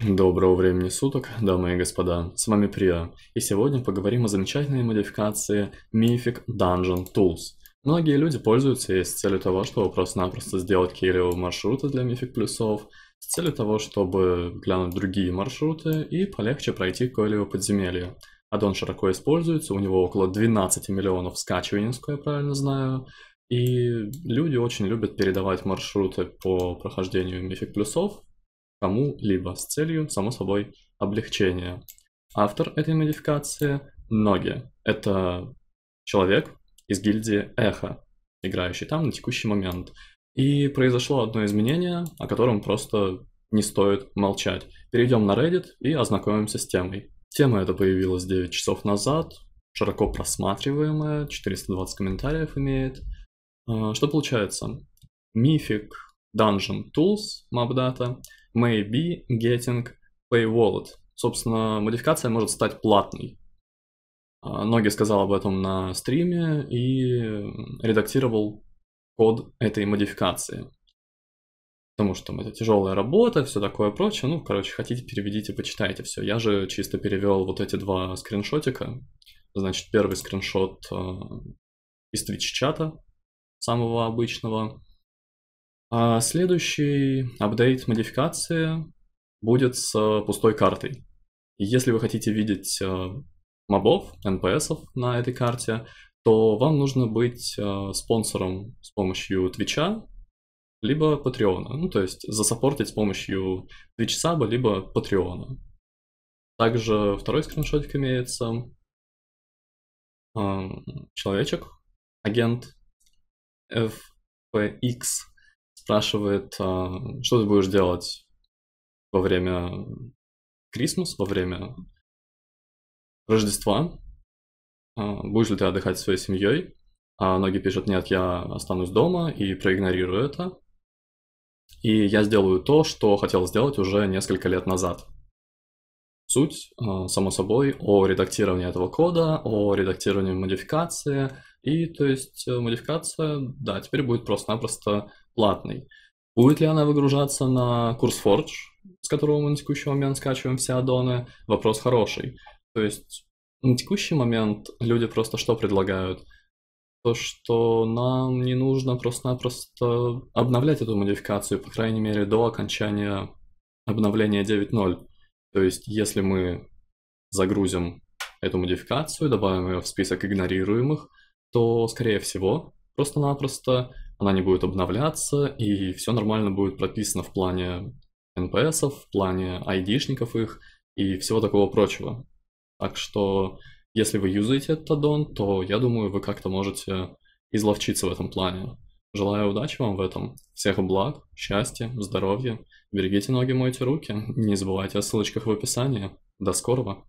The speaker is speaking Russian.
Доброго времени суток, дамы и господа, с вами Прия, и сегодня поговорим о замечательной модификации Mythic Dungeon Tools. Многие люди пользуются ей с целью того, чтобы просто-напросто сделать кейлевые маршруты для Mythic плюсов, с целью того, чтобы глянуть другие маршруты и полегче пройти кейлевое подземелье. Аддон широко используется, у него около 12 миллионов скачиваний, насколько я правильно знаю, и люди очень любят передавать маршруты по прохождению мифик плюсов кому-либо с целью, само собой, облегчения. Автор этой модификации – Ноги. Это человек из гильдии Эхо, играющий там на текущий момент. И произошло одно изменение, о котором просто не стоит молчать. Перейдем на Reddit и ознакомимся с темой. Тема эта появилась 9 часов назад, широко просматриваемая, 420 комментариев имеет. А, что получается? Мифик Dungeon Tools MapData may be getting paywalled. Собственно, модификация может стать платной. А, Ноги сказал об этом на стриме и редактировал код этой модификации. Потому что там это тяжелая работа, все такое прочее. Ну, короче, хотите, переведите, почитайте все. Я же чисто перевел вот эти два скриншотика. Значит, первый скриншот а, из Twitch чата, самого обычного. А следующий апдейт, модификация будет с э, пустой картой. Если вы хотите видеть э, мобов, НПСов на этой карте, то вам нужно быть э, спонсором с помощью Твича, либо Патреона. Ну, то есть засопортить с помощью Twitch саба, либо Патреона. Также второй скриншотик имеется. Эм, человечек, агент FPX спрашивает, а, что ты будешь делать во время Крисмас, во время Рождества. А, будешь ли ты отдыхать со своей семьей? А многие пишут, нет, я останусь дома и проигнорирую это. И я сделаю то, что хотел сделать уже несколько лет назад. Суть, а, само собой, о редактировании этого кода, о редактировании модификации. И, то есть, э, модификация, да, теперь будет просто-напросто платный. Будет ли она выгружаться на курс Forge, с которого мы на текущий момент скачиваем все аддоны? Вопрос хороший. То есть на текущий момент люди просто что предлагают? То, что нам не нужно просто-напросто обновлять эту модификацию, по крайней мере, до окончания обновления 9.0. То есть, если мы загрузим эту модификацию, добавим ее в список игнорируемых, то, скорее всего, просто-напросто она не будет обновляться, и все нормально будет прописано в плане NPS, в плане ID-шников их и всего такого прочего. Так что, если вы юзаете этот аддон, то я думаю, вы как-то можете изловчиться в этом плане. Желаю удачи вам в этом, всех благ, счастья, здоровья, берегите ноги, мойте руки, не забывайте о ссылочках в описании. До скорого!